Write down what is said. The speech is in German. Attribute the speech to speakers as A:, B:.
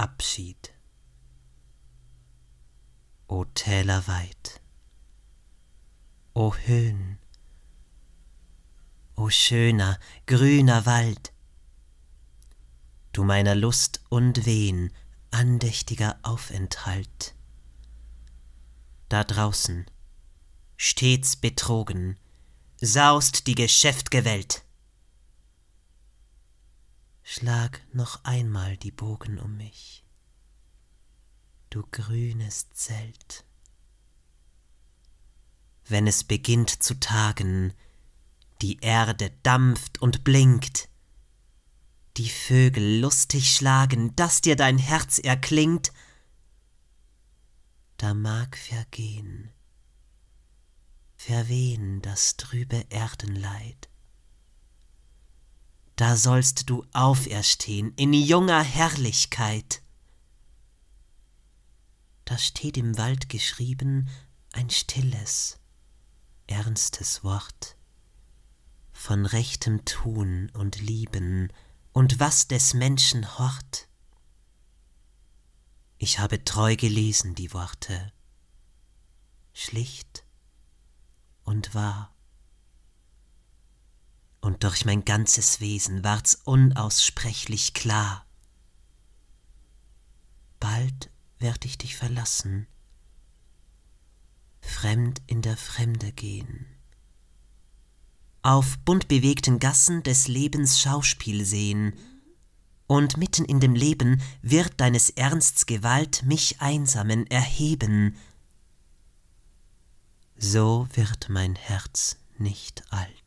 A: Abschied. O Täler weit, o Höhen, o schöner, grüner Wald, du meiner Lust und Wehen andächtiger Aufenthalt. Da draußen, stets betrogen, saust die Geschäftgewelt. Schlag noch einmal die Bogen um mich, du grünes Zelt. Wenn es beginnt zu tagen, die Erde dampft und blinkt, die Vögel lustig schlagen, dass dir dein Herz erklingt, da mag vergehen, verwehen das trübe Erdenleid da sollst du auferstehen in junger Herrlichkeit. Da steht im Wald geschrieben ein stilles, ernstes Wort von rechtem Tun und Lieben und was des Menschen hort. Ich habe treu gelesen die Worte, schlicht und wahr und durch mein ganzes Wesen ward's unaussprechlich klar. Bald werd ich dich verlassen, fremd in der Fremde gehen, auf bunt bewegten Gassen des Lebens Schauspiel sehen, und mitten in dem Leben wird deines Ernsts Gewalt mich Einsamen erheben. So wird mein Herz nicht alt.